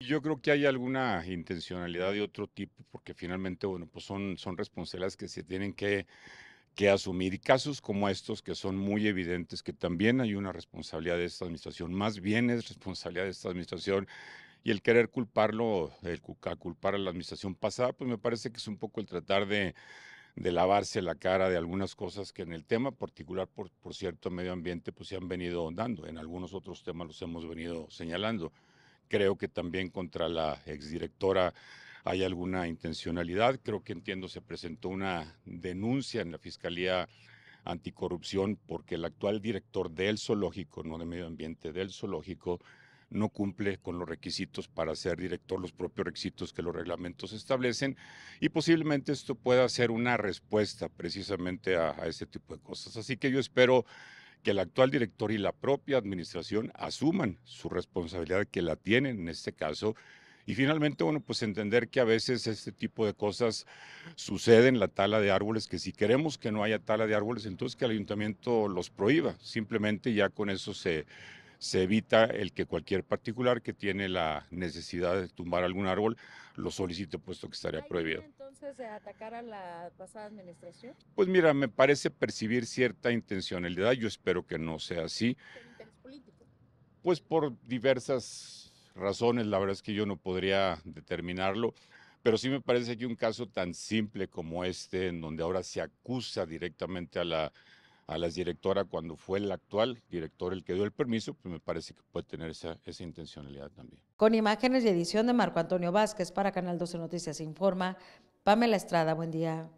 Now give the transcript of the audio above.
Yo creo que hay alguna intencionalidad de otro tipo, porque finalmente, bueno, pues son, son responsabilidades que se tienen que, asumir. Y casos como estos que son muy evidentes, que también hay una responsabilidad de esta administración, más bien es responsabilidad de esta administración. Y el querer culparlo, el culpar a la administración pasada, pues me parece que es un poco el tratar de, lavarse la cara de algunas cosas que en el tema particular, por, por cierto, medio ambiente, pues se han venido dando. En algunos otros temas los hemos venido señalando. Creo que también contra la exdirectora hay alguna intencionalidad. Creo que entiendo se presentó una denuncia en la Fiscalía Anticorrupción porque el actual director del zoológico, no de medio ambiente, del zoológico, no cumple con los requisitos para ser director, los propios requisitos que los reglamentos establecen, y posiblemente esto pueda ser una respuesta precisamente a, a este tipo de cosas. Así que yo espero que el actual director y la propia administración asuman su responsabilidad que la tienen en este caso. Y finalmente, bueno, pues entender que a veces este tipo de cosas suceden, la tala de árboles, que si queremos que no haya tala de árboles, entonces que el ayuntamiento los prohíba. Simplemente ya con eso se, se evita el que cualquier particular que tiene la necesidad de tumbar algún árbol lo solicite, puesto que estaría prohibido. entonces de atacar a la pasada administración? Pues mira, me parece percibir cierta intencionalidad, yo espero que no sea así. ¿Por interés Pues por diversas razones, la verdad es que yo no podría determinarlo. Pero sí me parece que un caso tan simple como este, en donde ahora se acusa directamente a la a la directora cuando fue el actual director el que dio el permiso, pues me parece que puede tener esa, esa intencionalidad también. Con imágenes y edición de Marco Antonio Vázquez para Canal 12 Noticias Informa, Pamela Estrada, buen día.